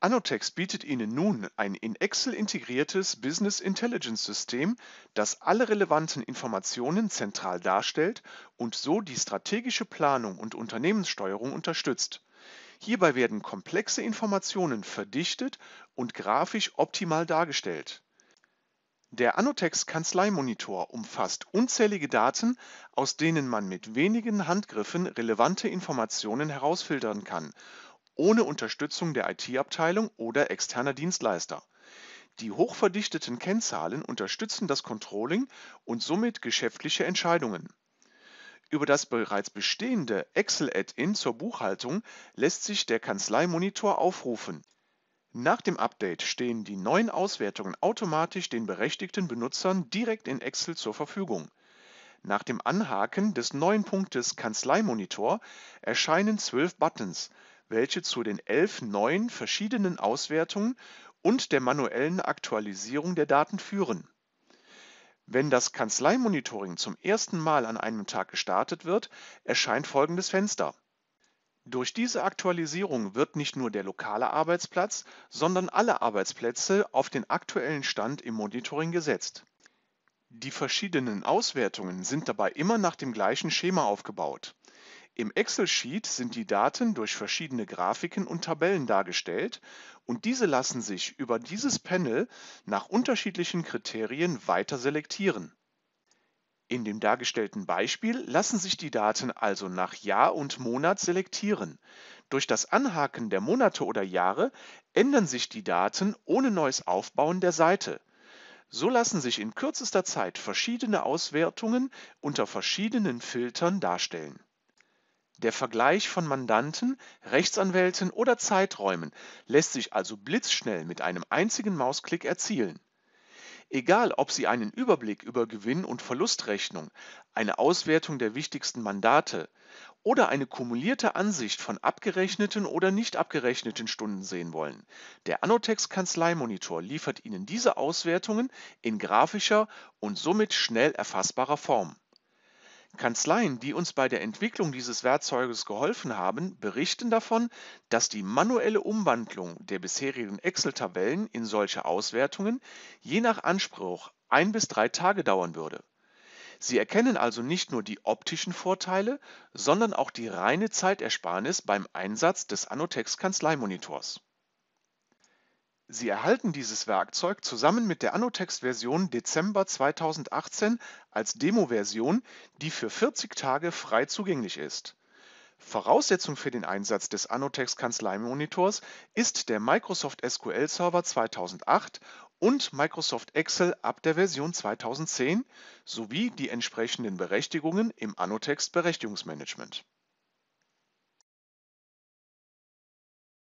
Anotex bietet Ihnen nun ein in Excel integriertes Business Intelligence System, das alle relevanten Informationen zentral darstellt und so die strategische Planung und Unternehmenssteuerung unterstützt. Hierbei werden komplexe Informationen verdichtet und grafisch optimal dargestellt. Der Anotex Kanzleimonitor umfasst unzählige Daten, aus denen man mit wenigen Handgriffen relevante Informationen herausfiltern kann ohne Unterstützung der IT-Abteilung oder externer Dienstleister. Die hochverdichteten Kennzahlen unterstützen das Controlling und somit geschäftliche Entscheidungen. Über das bereits bestehende Excel-Add-in zur Buchhaltung lässt sich der Kanzleimonitor aufrufen. Nach dem Update stehen die neuen Auswertungen automatisch den berechtigten Benutzern direkt in Excel zur Verfügung. Nach dem Anhaken des neuen Punktes Kanzleimonitor erscheinen zwölf Buttons, welche zu den elf neuen verschiedenen Auswertungen und der manuellen Aktualisierung der Daten führen. Wenn das Kanzleimonitoring zum ersten Mal an einem Tag gestartet wird, erscheint folgendes Fenster. Durch diese Aktualisierung wird nicht nur der lokale Arbeitsplatz, sondern alle Arbeitsplätze auf den aktuellen Stand im Monitoring gesetzt. Die verschiedenen Auswertungen sind dabei immer nach dem gleichen Schema aufgebaut. Im Excel-Sheet sind die Daten durch verschiedene Grafiken und Tabellen dargestellt und diese lassen sich über dieses Panel nach unterschiedlichen Kriterien weiter selektieren. In dem dargestellten Beispiel lassen sich die Daten also nach Jahr und Monat selektieren. Durch das Anhaken der Monate oder Jahre ändern sich die Daten ohne neues Aufbauen der Seite. So lassen sich in kürzester Zeit verschiedene Auswertungen unter verschiedenen Filtern darstellen. Der Vergleich von Mandanten, Rechtsanwälten oder Zeiträumen lässt sich also blitzschnell mit einem einzigen Mausklick erzielen. Egal, ob Sie einen Überblick über Gewinn- und Verlustrechnung, eine Auswertung der wichtigsten Mandate oder eine kumulierte Ansicht von abgerechneten oder nicht abgerechneten Stunden sehen wollen, der Anotex Kanzleimonitor liefert Ihnen diese Auswertungen in grafischer und somit schnell erfassbarer Form. Kanzleien, die uns bei der Entwicklung dieses Werkzeuges geholfen haben, berichten davon, dass die manuelle Umwandlung der bisherigen Excel-Tabellen in solche Auswertungen je nach Anspruch ein bis drei Tage dauern würde. Sie erkennen also nicht nur die optischen Vorteile, sondern auch die reine Zeitersparnis beim Einsatz des Annotex Kanzleimonitors. Sie erhalten dieses Werkzeug zusammen mit der anotext version Dezember 2018 als Demo-Version, die für 40 Tage frei zugänglich ist. Voraussetzung für den Einsatz des Anotext Kanzleimonitors ist der Microsoft SQL Server 2008 und Microsoft Excel ab der Version 2010 sowie die entsprechenden Berechtigungen im Anotext Berechtigungsmanagement